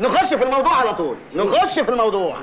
نخش في الموضوع على طول نخش في الموضوع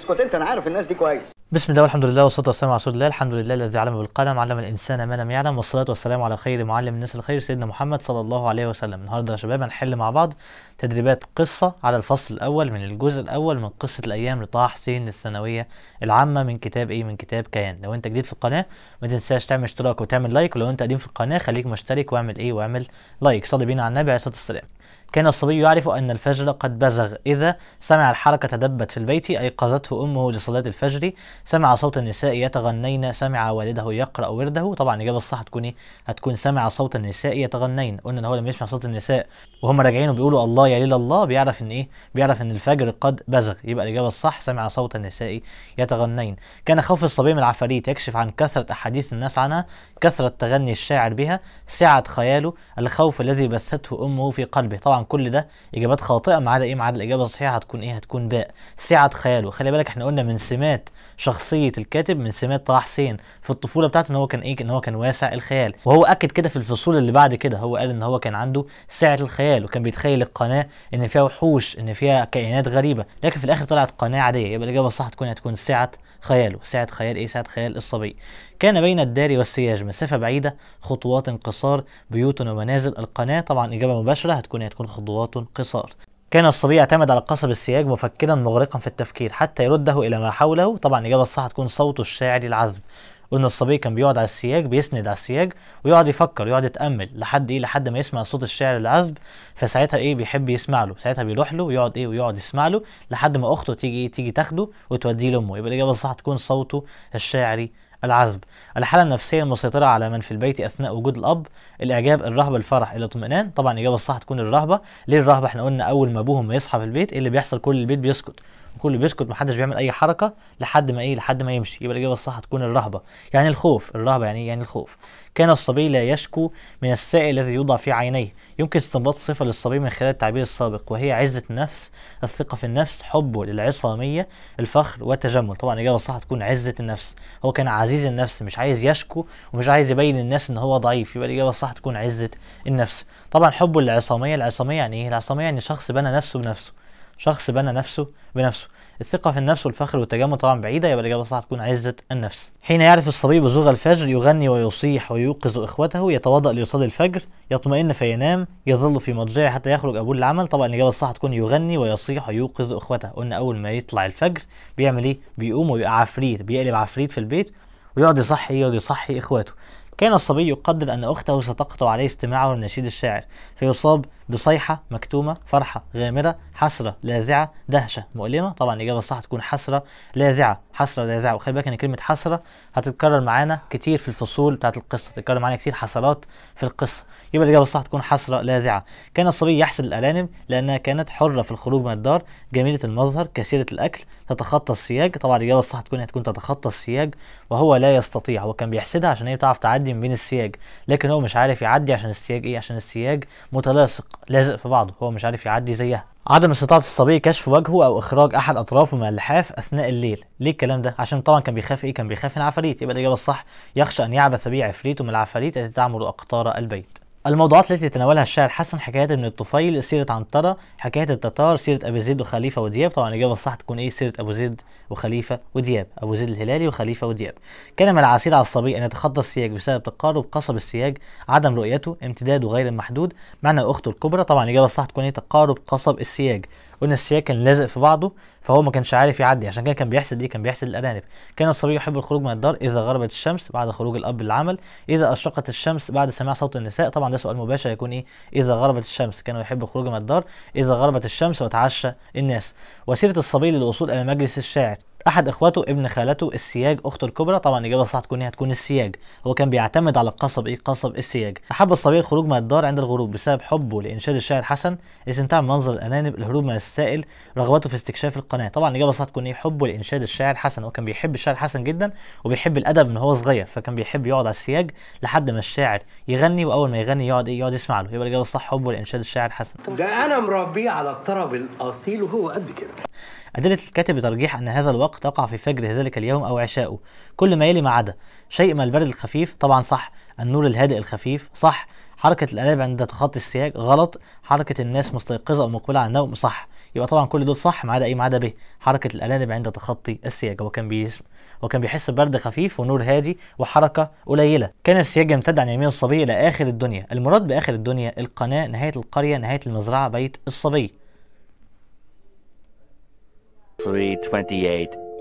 اسكت انت انا عارف الناس دي كويس بسم الله والحمد لله والصلاه والسلام على رسول الله الحمد لله الذي علم بالقلم علم الانسان ما لم يعلم والصلاه والسلام على خير معلم الناس الخير سيدنا محمد صلى الله عليه وسلم النهارده يا شباب هنحل مع بعض تدريبات قصه على الفصل الاول من الجزء الاول من قصه الايام لطه حسين الثانويه العامه من كتاب ايه من كتاب كيان لو انت جديد في القناه ما تنساش تعمل اشتراك وتعمل لايك ولو انت قديم في القناه خليك مشترك واعمل ايه واعمل لايك صلي بينا على النبي عليه الصلاه والسلام كان الصبي يعرف أن الفجر قد بزغ إذا سمع الحركة دبت في البيت أيقظته أمه لصلاة الفجر سمع صوت النساء يتغنين سمع والده يقرأ ورده طبعا الإجابة الصح هتكون إيه؟ هتكون سمع صوت النساء يتغنين قلنا إن هو لما يسمع صوت النساء وهم راجعين وبيقولوا الله يا ليل الله بيعرف إن إيه؟ بيعرف إن الفجر قد بزغ يبقى الإجابة الصح سمع صوت النساء يتغنين كان خوف الصبي من العفاريت يكشف عن كثرة أحاديث الناس عنها كثرة تغني الشاعر بها سعة خياله الخوف الذي بثته أمه في قلبه طبعا كل ده اجابات خاطئه ما عدا ايه ما عدا الاجابه الصحيحه هتكون ايه هتكون باء سعه خياله خلي بالك احنا قلنا من سمات شخصيه الكاتب من سمات طه حسين في الطفوله بتاعته ان هو كان ايه ان هو كان واسع الخيال وهو اكد كده في الفصول اللي بعد كده هو قال ان هو كان عنده سعه الخيال وكان بيتخيل القناه ان فيها وحوش ان فيها كائنات غريبه لكن في الاخر طلعت قناه عاديه يبقى الاجابه الصح هتكون هتكون سعه خياله سعه خيال ايه سعه خيال الصبي كان بين الدار والسياج مسافة بعيدة خطوات قصار بيوت ومنازل القناة طبعا إجابة مباشرة هتكون هتكون خطوات قصار كان الصبي يعتمد على قصب السياج مفكرا مغرقا في التفكير حتى يرده إلى ما حوله طبعا الإجابة الصح هتكون صوت الشاعر العذب قلنا الصبي كان بيقعد على السياج بيسند على السياج ويقعد يفكر ويقعد يتامل لحد ايه لحد ما يسمع صوت الشاعر العذب فساعتها ايه بيحب يسمع له ساعتها بيروح له ويقعد ايه ويقعد يسمع له لحد ما اخته تيجي تيجي تاخده وتوديه لامه يبقى الاجابه الصح تكون صوته الشاعري العزب الحالة النفسية المسيطرة على من في البيت أثناء وجود الأب الإعجاب الرهبة الفرح الاطمئنان طبعا الإجابة الصح تكون الرهبة ليه الرهبة احنا قلنا أول ما أبوهم يصحى في البيت إيه اللي بيحصل كل البيت بيسكت كله بيسكت محدش بيعمل اي حركه لحد ما ايه لحد ما يمشي يبقى الاجابه الصح تكون الرهبه يعني الخوف الرهبه يعني إيه؟ يعني الخوف كان الصبي لا يشكو من السائل الذي يوضع في عينيه يمكن استنباط صفه للصبي من خلال التعبير السابق وهي عزه النفس الثقه في النفس حبه للعصاميه الفخر والتجمل طبعا الاجابه الصح تكون عزه النفس هو كان عزيز النفس مش عايز يشكو ومش عايز يبين للناس ان هو ضعيف يبقى الاجابه الصح تكون عزه النفس طبعا حبه للعصاميه العصاميه يعني ايه العصاميه يعني شخص بنى نفسه بنفسه شخص بنى نفسه بنفسه الثقة في النفس والفخر والتجمل طبعا بعيدة يبقى الإجابة الصح تكون عزة النفس حين يعرف الصبي بزوغ الفجر يغني ويصيح ويوقظ إخوته يتوضأ ليصلي الفجر يطمئن فينام يظل في مضجعه حتى يخرج أبوه للعمل طبعا الإجابة الصح تكون يغني ويصيح ويوقظ إخوته قلنا أول ما يطلع الفجر بيعمل إيه بيقوم ويبقى عفريت بيقلب عفريت في البيت ويقعد يصحي يقعد يصحي إخواته كان الصبي يقدر أن أخته ستقطع عليه استماعه لنشيد الشاعر فيصاب بصيحة مكتومة فرحة غامرة حسرة لاذعة دهشة مؤلمة طبعا الإجابة الصح تكون حسرة لاذعة حسرة لاذعة وخلي بالك إن كلمة حسرة هتتكرر معانا كتير في الفصول بتاعت القصة تتكرر معانا كتير حسرات في القصة يبقى الإجابة الصح تكون حسرة لاذعة كان الصبي يحسد الأرانب لأنها كانت حرة في الخروج من الدار جميلة المظهر كثيرة الأكل تتخطى السياج طبعا الإجابة الصح تكون هتكون تتخطى السياج وهو لا يستطيع هو كان بيحسدها عشان هي بتعرف تعدي يعدي من بين السياج لكن هو مش عارف يعدي عشان السياج ايه عشان السياج متلاصق لازق في بعضه هو مش عارف يعدي زيها عدم استطاعة الصبي كشف وجهه أو إخراج أحد أطرافه من اللحاف أثناء الليل، ليه الكلام ده؟ عشان طبعا كان بيخاف إيه؟ كان بيخاف من عفاريت، يبقى الإجابة الصح يخشى أن يعبث به عفريته من العفاريت التي تعمر أقطار البيت. الموضوعات التي تناولها الشاعر حسن حكاية ابن الطفيل سيرة عنترة حكاية التتار سيرة أبو زيد وخليفة ودياب طبعا الإجابة الصح تكون إيه سيرة أبو زيد وخليفة ودياب أبو زيد الهلالي وخليفة ودياب كان من العسير على الصبي أن يتخطى السياج بسبب تقارب قصب السياج عدم رؤيته امتداده غير محدود معنى أخته الكبرى طبعا الإجابة الصح تكون إيه تقارب قصب السياج قلنا السياج كان لازق في بعضه فهو ما كانش عارف يعدي عشان كده كان بيحسد ايه كان بيحسد الارانب كان الصبي يحب الخروج من الدار اذا غربت الشمس بعد خروج الاب للعمل اذا اشرقت الشمس بعد سماع صوت النساء طبعا ده سؤال مباشر يكون ايه اذا غربت الشمس كان يحب الخروج من الدار اذا غربت الشمس وتعشى الناس وسيره الصبي للوصول الى مجلس الشاعر احد اخواته ابن خالته السياج اخته الكبرى طبعا الاجابه الصح تكون هتكون السياج هو كان بيعتمد على القصب ايه قصب السياج احب الصبي الخروج من الدار عند الغروب بسبب حبه لانشاد الشاعر حسن استمتاع بمنظر الانانب الهروب من السائل رغبته في استكشاف القناه طبعا الاجابه الصح تكون ايه حبه لانشاد الشاعر حسن هو كان بيحب الشاعر حسن جدا وبيحب الادب من هو صغير فكان بيحب يقعد على السياج لحد ما الشاعر يغني واول ما يغني يقعد ايه يقعد يسمع له يبقى الاجابه الصح حبه لانشاد الشاعر حسن ده انا مربيه على الطرب الاصيل وهو قد كده أدلة الكاتب بترجيح أن هذا الوقت يقع في فجر ذلك اليوم أو عشاؤه كل ما يلي ما عدا شيء ما البرد الخفيف طبعا صح النور الهادئ الخفيف صح حركة القلاب عند تخطي السياج غلط حركة الناس مستيقظة أو مقبلة على النوم صح يبقى طبعا كل دول صح ما عدا ايه ما عدا به حركه الارانب عند تخطي السياج هو كان بيس هو كان بيحس ببرد خفيف ونور هادي وحركه قليله كان السياج يمتد عن يمين الصبي الى اخر الدنيا المراد باخر الدنيا القناه نهايه القريه نهايه المزرعه بيت الصبي 3:28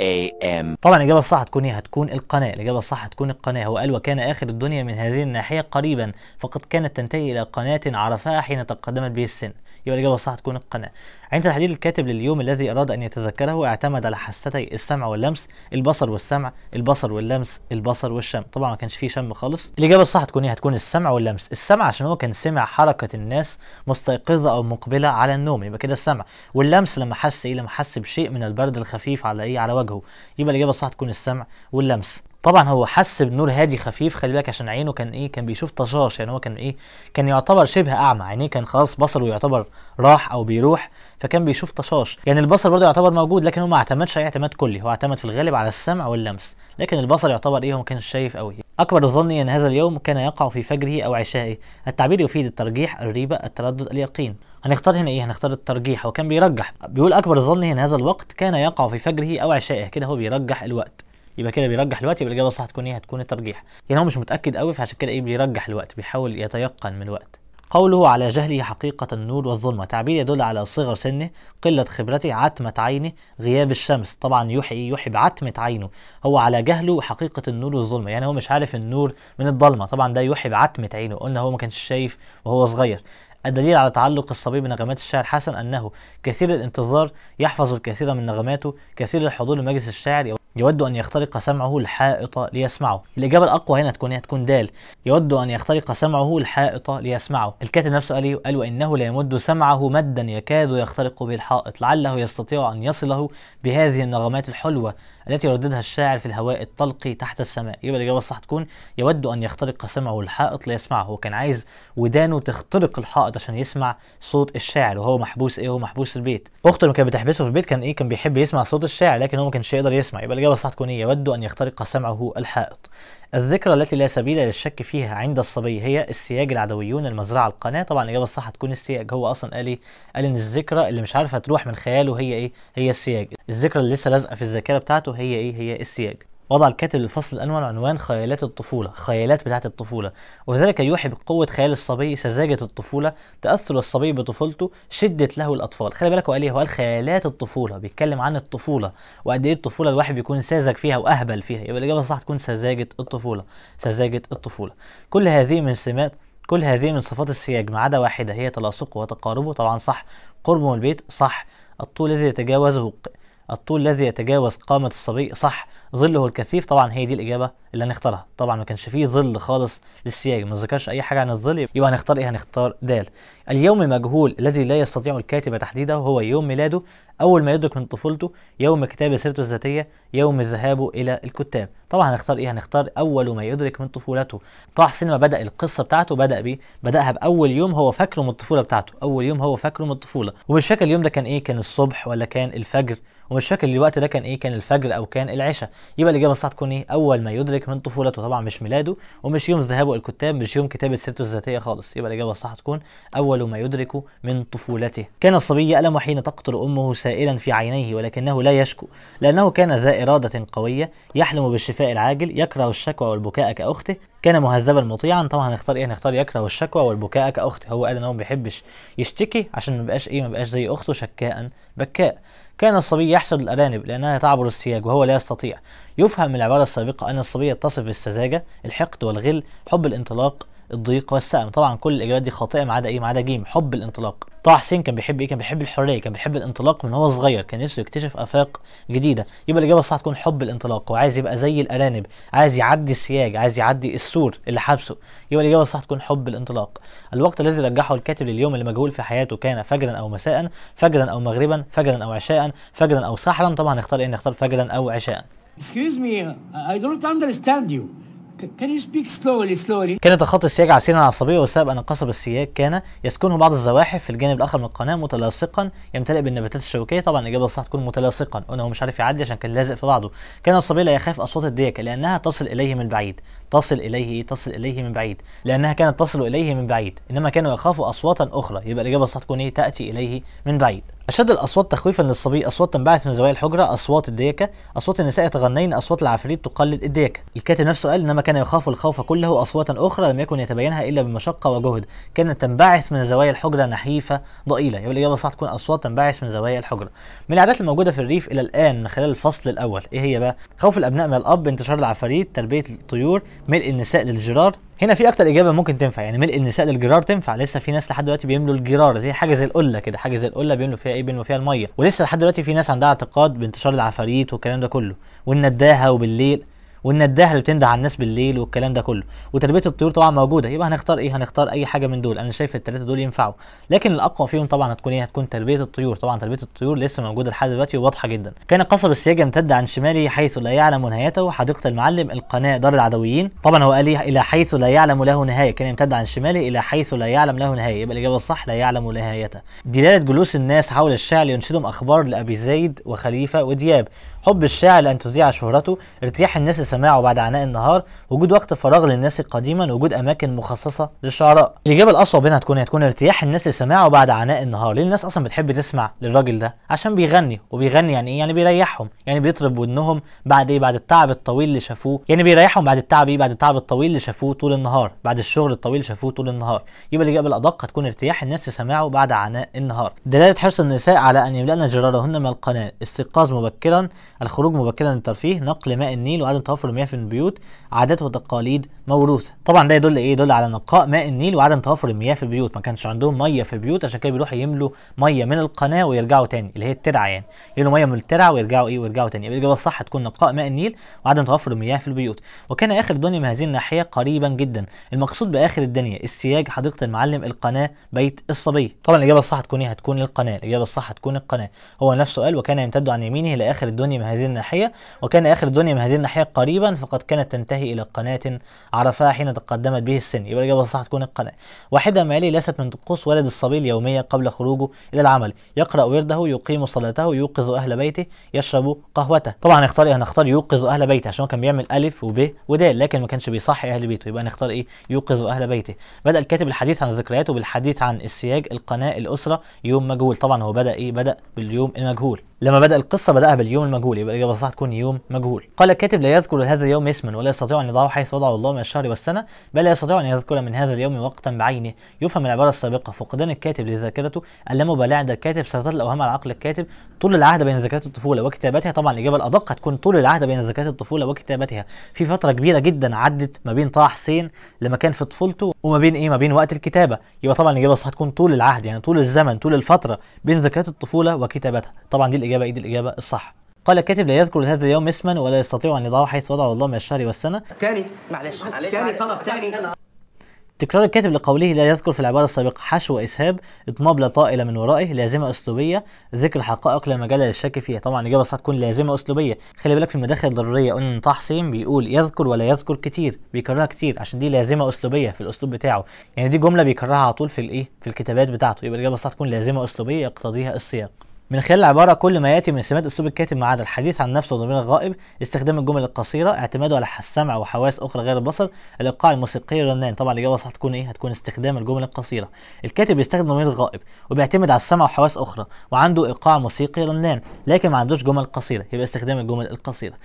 AM طبعا الإجابة الصح هتكون إيه؟ هتكون القناة، الإجابة الصح هتكون القناة، هو قال وكان آخر الدنيا من هذه الناحية قريبا فقد كانت تنتهي إلى قناة عرفها حين تقدمت به السن. يبقى الإجابة الصح تكون القناة عند تحديد الكاتب لليوم الذي أراد أن يتذكره اعتمد على حستي السمع واللمس البصر والسمع البصر واللمس البصر والشم طبعا ما كانش فيه شم خالص الإجابة الصح تكون إيه هتكون السمع واللمس السمع عشان هو كان سمع حركة الناس مستيقظة أو مقبلة على النوم يبقى كده السمع واللمس لما حس إيه لما حس بشيء من البرد الخفيف على إيه على وجهه يبقى الإجابة الصح تكون السمع واللمس طبعا هو حس بنور هادي خفيف خلي بالك عشان عينه كان ايه كان بيشوف طشاش يعني هو كان ايه كان يعتبر شبه اعمى عينيه كان خلاص بصره يعتبر راح او بيروح فكان بيشوف طشاش يعني البصر برضه يعتبر موجود لكن هو ما اعتمدش اي اعتماد كلي هو اعتمد في الغالب على السمع واللمس لكن البصر يعتبر ايه هو ما كانش شايف قوي اكبر ظني ان هذا اليوم كان يقع في فجره او عشائه التعبير يفيد الترجيح الريبه التردد اليقين هنختار هنا ايه هنختار الترجيح هو كان بيرجح بيقول اكبر ظني ان هذا الوقت كان يقع في فجره او عشائه كده هو بيرجح الوقت يبقى كده بيرجح الوقت يبقى الاجابه الصح هتكون ايه هتكون الترجيح يعني هو مش متاكد قوي فعشان كده ايه بيرجح الوقت بيحاول يتيقن من الوقت قوله على جهله حقيقة النور والظلمة تعبير يدل على صغر سنه قلة خبرته عتمة عينه غياب الشمس طبعا يحيي إيه؟ يحيي بعتمة عينه هو على جهله حقيقة النور والظلمة يعني هو مش عارف النور من الظلمة طبعا ده يحيي بعتمة عينه قلنا هو ما كانش شايف وهو صغير الدليل على تعلق الصبي بنغمات الشاعر حسن أنه كثير الانتظار يحفظ الكثير من نغماته كثير الحضور لمجلس الشاعر يود أن يخترق سمعه الحائط ليسمعه الإجابة الأقوى هنا تكون تكون دال يود أن يخترق سمعه الحائط ليسمعه الكاتب نفسه قال قال وإنه ليمد سمعه مدا يكاد يخترق به الحائط لعله يستطيع أن يصله بهذه النغمات الحلوة التي يرددها الشاعر في الهواء الطلق تحت السماء يبقى الإجابة الصح تكون يود أن يخترق سمعه الحائط ليسمعه هو كان عايز ودانه تخترق الحائط عشان يسمع صوت الشاعر وهو محبوس إيه هو محبوس في البيت أخته اللي كانت بتحبسه في البيت كان إيه كان بيحب يسمع صوت الشاعر لكن هو ما كانش يقدر يسمع يبقى الإجابة وسعتكم إيه يود أن يخترق سمعه الحائط الذكرى التي لا سبيل للشك فيها عند الصبي هي السياج العدويون المزرعة القناة طبعا الإجابة الصح تكون السياج هو أصلا قال إيه قال إن الذكرى اللي مش عارفة تروح من خياله هي إيه هي السياج الذكرى اللي لسه لازقة في الذاكرة بتاعته هي إيه هي السياج وضع الكاتب للفصل الأنول عنوان خيالات الطفولة خيالات بتاعة الطفولة وذلك يوحي بقوة خيال الصبي سذاجة الطفولة تأثر الصبي بطفولته شدة له الأطفال خلي بالك هو قال إيه هو قال خيالات الطفولة بيتكلم عن الطفولة وقد إيه الطفولة الواحد بيكون ساذج فيها وأهبل فيها يبقى الإجابة الصح تكون سذاجة الطفولة سذاجة الطفولة كل هذه من سمات كل هذه من صفات السياج ما عدا واحدة هي تلاصقه وتقاربه طبعا صح قربه من البيت صح الطول الذي يتجاوزه الطول الذي يتجاوز قامة الصبي صح ظله الكثيف طبعا هي دي الاجابه اللي هنختارها طبعا ما كانش فيه ظل خالص للسياج ما ذكرش اي حاجه عن الظل يبقى هنختار ايه هنختار د اليوم المجهول الذي لا يستطيع الكاتب تحديده هو يوم ميلاده اول ما يدرك من طفولته يوم كتابه سيرته الذاتيه يوم ذهابه الى الكتاب طبعا هنختار ايه هنختار اول ما يدرك من طفولته طه سينما بدا القصه بتاعته بدا بيه بداها باول يوم هو فاكره من الطفوله بتاعته اول يوم هو فاكره من الطفوله ومش فاكر اليوم ده كان ايه كان الصبح ولا كان الفجر ومش فاكر الوقت ده كان ايه كان الفجر او كان العشاء يبقى الاجابه الصح تكون ايه اول ما يدرك من طفولته طبعا مش ميلاده ومش يوم ذهابه الكتاب مش يوم كتابه سيرته الذاتيه خالص يبقى الاجابه الصح تكون اول ما يدرك من طفولته كان الصبي يألم حين تقتل امه سائلا في عينيه ولكنه لا يشكو لانه كان ذا اراده قويه يحلم بالشفاء العاجل يكره الشكوى والبكاء كاخته كان مهذبا مطيعا طبعا هنختار ايه هنختار يكره الشكوى والبكاء كاخته هو قال ان هو ما بيحبش يشتكي عشان ما بقاش ايه ما بقاش زي اخته شكاء بكاء كان الصبي يحسد الأرانب لأنها تعبر السياج وهو لا يستطيع يفهم من العبارة السابقة أن الصبي يتصف بالسذاجة الحقد والغل حب الانطلاق الضيق والسقم طبعا كل الاجابات دي خاطئه ما عدا ايه ما عدا جيم حب الانطلاق طه حسين كان بيحب ايه كان بيحب الحريه كان بيحب الانطلاق من هو صغير كان نفسه يكتشف افاق جديده يبقى الاجابه الصح تكون حب الانطلاق وعايز يبقى زي الارانب عايز يعدي السياج عايز يعدي السور اللي حابسه يبقى الاجابه الصح تكون حب الانطلاق الوقت الذي رجحه الكاتب لليوم المجهول في حياته كان فجرا او مساء فجرا او مغربا فجرا او عشاء فجرا او سحرا طبعا اختار ايه نختار فجرا او عشاء Excuse me, I don't understand you. Can you speak slowly slowly? كانت الخط السياج عسيرا على الصبية والسبب أن قصب السياج كان يسكنه بعض الزواحف في الجانب الآخر من القناة متلاصقا يمتلئ بالنباتات الشوكية طبعا الإجابة الصح تكون متلاصقا قلنا هو مش عارف يعدي عشان كان لازق في بعضه كان الصبي لا يخاف أصوات الديك لأنها تصل إليه من بعيد تصل إليه تصل إليه من بعيد لأنها كانت تصل إليه من بعيد إنما كانوا يخافوا أصواتا أخرى يبقى الإجابة الصح تكون إيه تأتي إليه من بعيد أشد الأصوات تخويفا للصبي أصوات تنبعث من زوايا الحجرة أصوات الديكة أصوات النساء يتغنين أصوات العفاريت تقلد الديكة الكاتب نفسه قال إنما كان يخاف الخوف كله أصواتا أخرى لم يكن يتبينها إلا بمشقة وجهد كانت تنبعث من زوايا الحجرة نحيفة ضئيلة يبقى الإجابة صح تكون أصوات تنبعث من زوايا الحجرة من العادات الموجودة في الريف إلى الآن من خلال الفصل الأول إيه هي بقى خوف الأبناء من الأب انتشار العفاريت تربية الطيور ملء النساء للجرار هنا في اكتر اجابه ممكن تنفع يعني ملء النساء للجرار تنفع لسه في ناس لحد دلوقتي بيملوا الجرار زي حاجه زي القله كده حاجه زي القله بيملوا فيها ايه بيملوا فيها الميه ولسه لحد دلوقتي في ناس عندها اعتقاد بانتشار العفاريت والكلام ده كله والنداهه وبالليل وان اللي بتنده على الناس بالليل والكلام ده كله وتربيه الطيور طبعا موجوده يبقى هنختار ايه هنختار اي حاجه من دول انا شايف الثلاثه دول ينفعوا لكن الاقوى فيهم طبعا هتكون ايه هتكون تربيه الطيور طبعا تربيه الطيور لسه موجوده لحد دلوقتي وواضحه جدا كان قصب السياج يمتد عن شماله حيث لا يعلم نهايته حديقه المعلم القناه دار العدويين طبعا هو قال إيه؟ الى حيث لا يعلم له نهايه كان يمتد عن شماله الى حيث لا يعلم له نهايه يبقى الاجابه الصح لا يعلم نهايته دلاله جلوس الناس حول الشعر لينشدهم اخبار لابي زيد وخليفه ودياب حب الشاعر ان تذيع شهرته ارتياح الناس سماعه بعد عناء النهار وجود وقت فراغ للناس قديما وجود اماكن مخصصه للشعراء الاجابه الاصوب هنا هتكون هتكون ارتياح الناس لسماعه بعد عناء النهار ليه الناس اصلا بتحب تسمع للراجل ده عشان بيغني وبيغني يعني ايه يعني بيريحهم يعني بيطرب ودنهم بعد ايه بعد التعب الطويل اللي شافوه يعني بيريحهم بعد التعب ايه بعد التعب الطويل اللي شافوه طول النهار بعد الشغل الطويل اللي شافوه طول النهار يبقى الاجابه الادق هتكون ارتياح الناس لسماعه بعد عناء النهار دلاله حرص النساء على ان يملأن جرارهن من القناه استيقاظ مبكرا الخروج مبكرا للترفيه نقل ماء النيل وعدم توفر توفر المياه في البيوت عادات وتقاليد موروثه طبعا ده يدل ايه يدل على نقاء ماء النيل وعدم توفر المياه في البيوت ما كانش عندهم ميه في البيوت عشان كده بيروحوا يملوا ميه من القناه ويرجعوا تاني اللي هي الترعه يعني يملوا ميه من الترعه ويرجعوا ايه ويرجعوا تاني الاجابه الصح هتكون نقاء ماء النيل وعدم توفر المياه في البيوت وكان اخر الدنيا من هذه الناحيه قريبا جدا المقصود باخر الدنيا السياج حديقه المعلم القناه بيت الصبي طبعا الاجابه الصح هتكون ايه هتكون القناه الاجابه الصح هتكون القناه هو نفسه قال وكان يمتد عن يمينه لاخر الدنيا من هذه الناحيه وكان اخر الدنيا من هذه الناحيه قريبا قريبا فقد كانت تنتهي إلى قناة عرفها حين تقدمت به السن يبقى الإجابة الصح تكون القناة واحدة ما لي ليست من طقوس ولد الصبي اليومية قبل خروجه إلى العمل يقرأ ورده يقيم صلاته يوقظ أهل بيته يشرب قهوته طبعا هنختار إيه هنختار يوقظ أهل بيته عشان كان بيعمل ألف وب ود لكن ما كانش بيصحي أهل بيته يبقى هنختار إيه يوقظ أهل بيته بدأ الكاتب الحديث عن ذكرياته بالحديث عن السياج القناة الأسرة يوم مجهول طبعا هو بدأ إيه بدأ باليوم المجهول لما بدأ القصة بدأها باليوم المجهول يبقى الإجابة الصح تكون يوم مجهول قال الكاتب لا يذكر هذا اليوم اسما ولا يستطيع أن يضعه حيث وضعه الله من الشهر والسنة بل لا يستطيع أن يذكر من هذا اليوم وقتا بعينه يفهم العبارة السابقة فقدان الكاتب لذاكرته اللامبالاة عند الكاتب سيطرة الأوهام على عقل الكاتب طول العهد بين ذاكرة الطفولة وكتابتها طبعا الإجابة الأدق هتكون طول العهد بين ذاكرة الطفولة وكتابتها في فترة كبيرة جدا عدت ما بين طه حسين لما كان في طفولته وما بين إيه ما بين وقت الكتابة يبقى طبعا الإجابة الصح تكون طول العهد يعني طول الزمن طول الفترة بين ذاكرة الطفولة وكتابتها طبعا دي الإجابة إيد الإجابة الصح قال الكاتب لا يذكر هذا اليوم اسما ولا يستطيع أن يضعه حيث وضعه الله من الشهر والسنة تاني معلش تاني طلب تاني تكرار الكاتب لقوله لا يذكر في العبارة السابقة حشو وإسهاب إطناب لا طائل من ورائه لازمة أسلوبية ذكر حقائق لا مجال للشك فيها طبعا الإجابة الصح تكون لازمة أسلوبية خلي بالك في المداخل الضرورية قلنا إن طه حسين بيقول يذكر ولا يذكر كتير بيكررها كتير عشان دي لازمة أسلوبية في الأسلوب بتاعه يعني دي جملة بيكررها على طول في الإيه في الكتابات بتاعته يبقى الإجابة الصح تكون لازمة أسلوبية يقتضيها السياق من خلال العبارة كل ما يأتي من سمات أسلوب الكاتب ما عدا الحديث عن نفسه وضمير الغائب استخدام الجمل القصيرة اعتماده على السمع وحواس أخرى غير البصر الإيقاع الموسيقي الرنان طبعا الإجابة صح هتكون إيه هتكون استخدام الجمل القصيرة الكاتب بيستخدم ضمير الغائب وبيعتمد على السمع وحواس أخرى وعنده إيقاع موسيقي رنان لكن ما عندوش جمل قصيرة يبقى استخدام الجمل القصيرة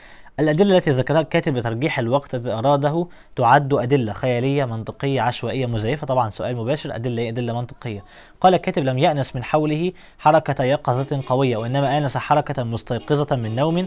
الأدلة التي ذكرها الكاتب بترجيح الوقت الذي أراده تعد أدلة خيالية منطقية عشوائية مزيفة طبعا سؤال مباشر أدلة إيه أدلة منطقية قال الكاتب لم يأنس من حوله حركة يقظة قوية وإنما آنس حركة مستيقظة من نوم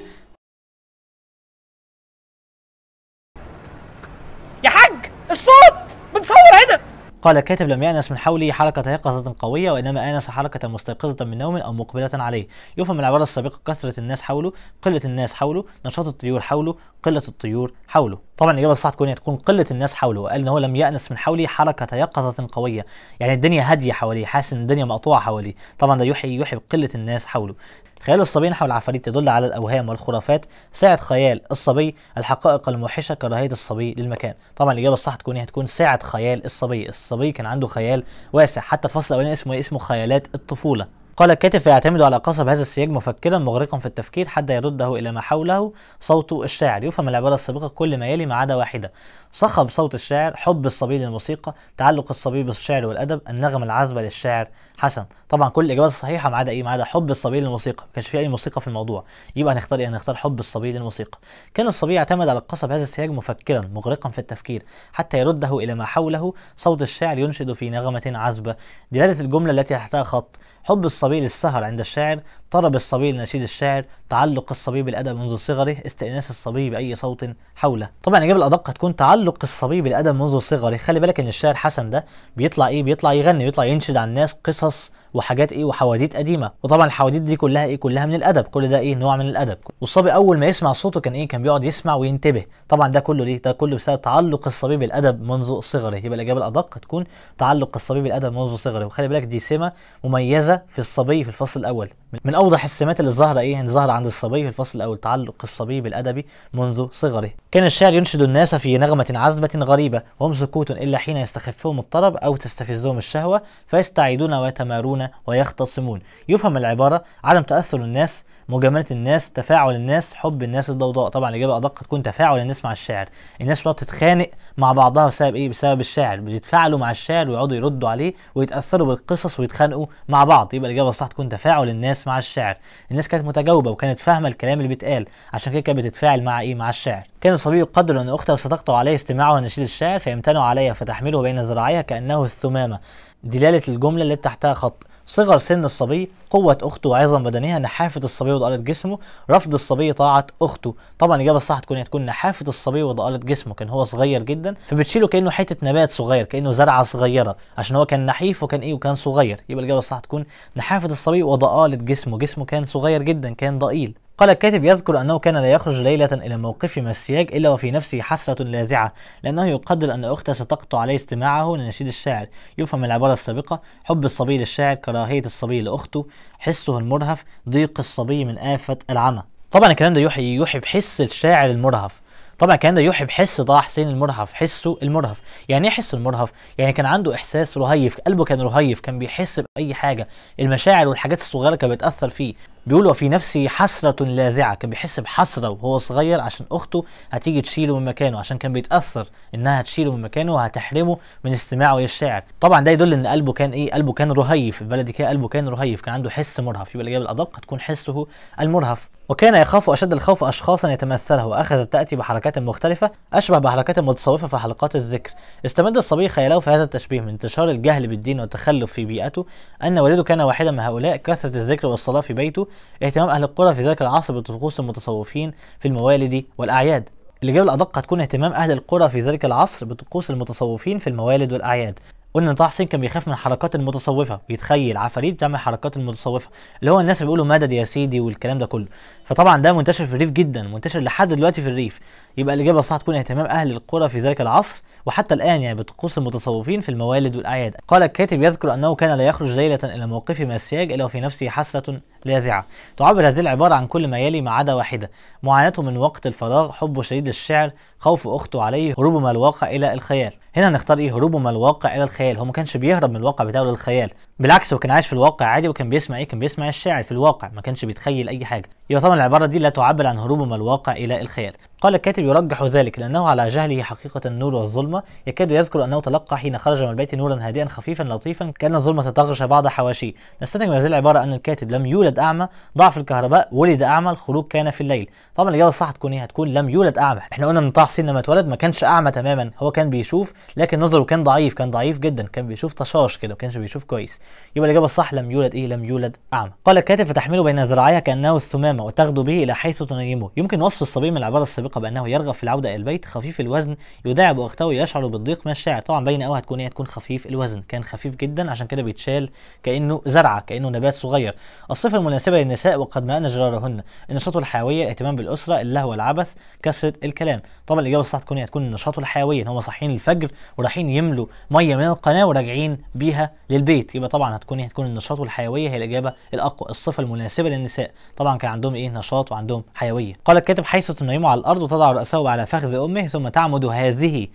قال كاتب لم يأنس من حولي حركة يقظة قوية وإنما آنس حركة مستيقظة من نوم أو مقبلة عليه يفهم من العبارة السابقة كثرة الناس حوله قلة الناس حوله نشاط الطيور حوله قله الطيور حوله طبعا الاجابه الصح تكون تكون قله الناس حوله وقال ان هو لم يانس من حوله حركه يقظه قويه يعني الدنيا هاديه حواليه حاسس ان الدنيا مقطوعه حواليه طبعا ده يحيي يحيي بقله الناس حوله خيال الصبيين حول العفاريت تدل على الاوهام والخرافات سعه خيال الصبي الحقائق الموحشه كراهيه الصبي للمكان طبعا الاجابه الصح تكون هي هتكون سعه خيال الصبي الصبي كان عنده خيال واسع حتى الفصل الاولاني اسمه إيه؟ اسمه خيالات الطفوله قال الكاتب فيعتمد على قصب هذا السياج مفكرا مغرقا في التفكير حتى يرده إلى ما حوله صوت الشاعر يفهم العبارة السابقة كل ما يلي ما عدا واحدة صخب صوت الشاعر حب الصبي للموسيقى تعلق الصبي بالشعر والادب النغم العذبه للشاعر حسن طبعا كل الاجابات صحيحه ما عدا ايه ما عدا حب الصبي للموسيقى ما كانش في اي موسيقى في الموضوع يبقى هنختار ايه هنختار حب الصبي للموسيقى كان الصبي اعتمد على القصة بهذا السياج مفكرا مغرقا في التفكير حتى يرده الى ما حوله صوت الشاعر ينشد في نغمه عذبه دلاله الجمله التي تحتها خط حب الصبي للسهر عند الشاعر طرب الصبي لنشيد الشاعر تعلق الصبي بالادب منذ صغره استئناس الصبي باي صوت حوله طبعا الاجابه الادق هتكون تعلق تعلق الصبي بالادب منذ صغره خلي بالك ان الشاعر حسن ده بيطلع ايه بيطلع يغني بيطلع ينشد على الناس قصص وحاجات ايه وحواديت قديمه وطبعا الحواديت دي كلها ايه كلها من الادب كل ده ايه نوع من الادب والصبي اول ما يسمع صوته كان ايه كان بيقعد يسمع وينتبه طبعا ده كله ليه ده كله بسبب تعلق الصبي بالادب منذ صغره يبقى الاجابه الادق تكون تعلق الصبي بالادب منذ صغره وخلي بالك دي سمه مميزه في الصبي في الفصل الاول من اوضح السمات اللي ظاهره ايه اللي ظهر عند الصبي في الفصل الاول تعلق الصبي بالادب منذ صغره كان الشاعر ينشد الناس في نغمه عذبه غريبه وهم سكوت الا حين يستخفهم الطرب او تستفزهم الشهوه فيستعيدون ويتمارون ويختصمون يفهم العبارة عدم تأثر الناس مجاملة الناس تفاعل الناس حب الناس الضوضاء طبعا الإجابة أدق تكون تفاعل الناس مع الشاعر الناس بتقعد تتخانق مع بعضها بسبب إيه بسبب الشاعر بيتفاعلوا مع الشاعر ويقعدوا يردوا عليه ويتأثروا بالقصص ويتخانقوا مع بعض يبقى الإجابة الصح تكون تفاعل الناس مع الشاعر الناس كانت متجاوبة وكانت فاهمة الكلام اللي بيتقال عشان كده كانت بتتفاعل مع إيه مع الشاعر كان الصبي يقدر أن أخته صدقته عليه استماعه ونشيل الشاعر فيمتنع عليها فتحمله بين ذراعيها كأنه الثمامة دلالة الجملة اللي تحتها خط صغر سن الصبي قوة أخته وعظم بدنها نحافة الصبي وضآلة جسمه رفض الصبي طاعة أخته طبعا الإجابة الصح تكون هتكون نحافة الصبي وضآلة جسمه كان هو صغير جدا فبتشيله كأنه حتة نبات صغير كأنه زرعة صغيرة عشان هو كان نحيف وكان إيه وكان صغير يبقى الإجابة الصح تكون نحافة الصبي وضآلة جسمه جسمه كان صغير جدا كان ضئيل قال الكاتب يذكر أنه كان لا يخرج ليلة إلى موقف مسياج إلا وفي نفسه حسرة لاذعة لأنه يقدر أن أخته ستقطع عليه استماعه لنشيد الشاعر يفهم العبارة السابقة حب الصبي للشاعر كراهية الصبي لأخته حسه المرهف ضيق الصبي من آفة العمى طبعا الكلام ده يوحي يوحي بحس الشاعر المرهف طبعا الكلام ده يوحي بحس طه حسين المرهف حسه المرهف يعني ايه حسه المرهف يعني كان عنده احساس رهيف قلبه كان رهيف كان بيحس باي حاجه المشاعر والحاجات الصغيره كانت بتاثر فيه بيقول وفي نفسي حسرة لاذعة كان بيحس بحسرة وهو صغير عشان أخته هتيجي تشيله من مكانه عشان كان بيتأثر إنها هتشيله من مكانه وهتحرمه من استماعه للشعر طبعا ده يدل إن قلبه كان إيه قلبه كان رهيف البلد كده قلبه كان رهيف كان عنده حس مرهف يبقى الإجابة الأدق هتكون حسه المرهف وكان يخاف أشد الخوف أشخاصا يتمثله وأخذت تأتي بحركات مختلفة أشبه بحركات المتصوفة في حلقات الذكر استمد الصبي خياله في هذا التشبيه من انتشار الجهل بالدين والتخلف في بيئته أن والده كان واحدا من هؤلاء كثرة الذكر والصلاة في بيته اهتمام أهل القرى في ذلك العصر بطقوس المتصوفين في الموالد والأعياد الإجابة الأدق هتكون اهتمام أهل القرى في ذلك العصر بطقوس المتصوفين في الموالد والأعياد قلنا ان طه حسين كان بيخاف من حركات المتصوفه بيتخيل عفاريت بتعمل حركات المتصوفه اللي هو الناس اللي بيقولوا مدد يا سيدي والكلام ده كله فطبعا ده منتشر في الريف جدا منتشر لحد دلوقتي في الريف يبقى الاجابه الصح تكون اهتمام اهل القرى في ذلك العصر وحتى الان يعني بطقوس المتصوفين في الموالد والاعياد قال الكاتب يذكر انه كان لا يخرج ليله الى موقفه من السياج الا وفي نفسه حسره لاذعه تعبر هذه العباره عن كل ما يلي ما عدا واحده معاناته من وقت الفراغ حبه شديد للشعر خوف اخته عليه هروبه من الواقع الى الخيال هنا نختار ايه هروبه من الواقع الى الخيال هو ما كانش بيهرب من الواقع بتاعه للخيال بالعكس هو كان عايش في الواقع عادي وكان بيسمع ايه كان بيسمع الشاعر في الواقع ما كانش بيتخيل اي حاجه يبقى طبعا العبارة دي لا تعبر عن هروب من الواقع إلى الخيال قال الكاتب يرجح ذلك لأنه على جهله حقيقة النور والظلمة يكاد يذكر أنه تلقى حين خرج من البيت نورا هادئا خفيفا لطيفا كأن الظلمة تغشى بعض حواشيه نستنتج من هذه العبارة أن الكاتب لم يولد أعمى ضعف الكهرباء ولد أعمى الخروج كان في الليل طبعا الإجابة الصح هتكون إيه هتكون لم يولد أعمى احنا قلنا إن طه حسين لما اتولد ما كانش أعمى تماما هو كان بيشوف لكن نظره كان ضعيف كان ضعيف جدا كان بيشوف طشاش كده ما كانش بيشوف كويس يبقى الإجابة الصح لم يولد إيه لم يولد أعمى قال الكاتب فتحمله بين ذراعيها كأنه السمامة تاخده به إلى حيث تنيمه يمكن وصف الصبي من العبارة السابقة بأنه يرغب في العودة إلى البيت خفيف الوزن يداعب أخته يشعر بالضيق من الشعر طبعا بين او هتكون إيه هتكون خفيف الوزن كان خفيف جدا عشان كده بيتشال كأنه زرعة كأنه نبات صغير الصفة المناسبة للنساء وقد مأن جرارهن النشاط والحيوية الاهتمام بالأسرة اللهو والعبث كثرة الكلام طبعا الإجابة الصح تكون إيه، هتكون النشاط والحيوية إن هم صاحيين الفجر ورايحين يملوا مية من القناة وراجعين بيها للبيت يبقى طبعا هتكون إيه، هتكون النشاط والحيوية هي الإجابة الأقوى الصفة المناسبة للنساء طبعا كان عندهم إيه نشاط وعندهم حيويه قال الكاتب حيث تنيم على الارض وتضع راسه على فخذ امه ثم تعمد هذه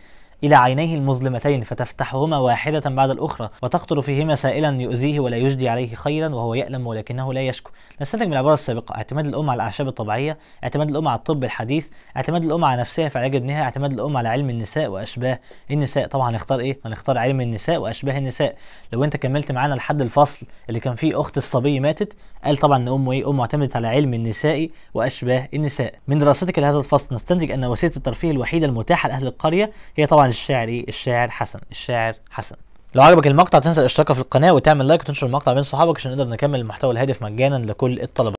إلى عينيه المظلمتين فتفتحهما واحدة بعد الأخرى وتقطر فيهما سائلا يؤذيه ولا يجدي عليه خيرا وهو يألم ولكنه لا يشكو نستنتج من العبارة السابقة اعتماد الأم على الأعشاب الطبيعية اعتماد الأم على الطب الحديث اعتماد الأم على نفسها في علاج ابنها اعتماد الأم على علم النساء وأشباه النساء طبعا هنختار إيه هنختار علم النساء وأشباه النساء لو أنت كملت معانا لحد الفصل اللي كان فيه أخت الصبي ماتت قال طبعا أن أمه إيه أمه اعتمدت على علم النساء وأشباه النساء من دراستك لهذا الفصل نستنتج أن وسيلة الترفيه الوحيدة المتاحة لأهل القرية هي طبعا الشاعر ايه الشاعر حسن الشاعر حسن لو عجبك المقطع تنسى الاشتراك في القناه وتعمل لايك وتنشر المقطع بين صحابك عشان نقدر نكمل المحتوى الهادف مجانا لكل الطلبه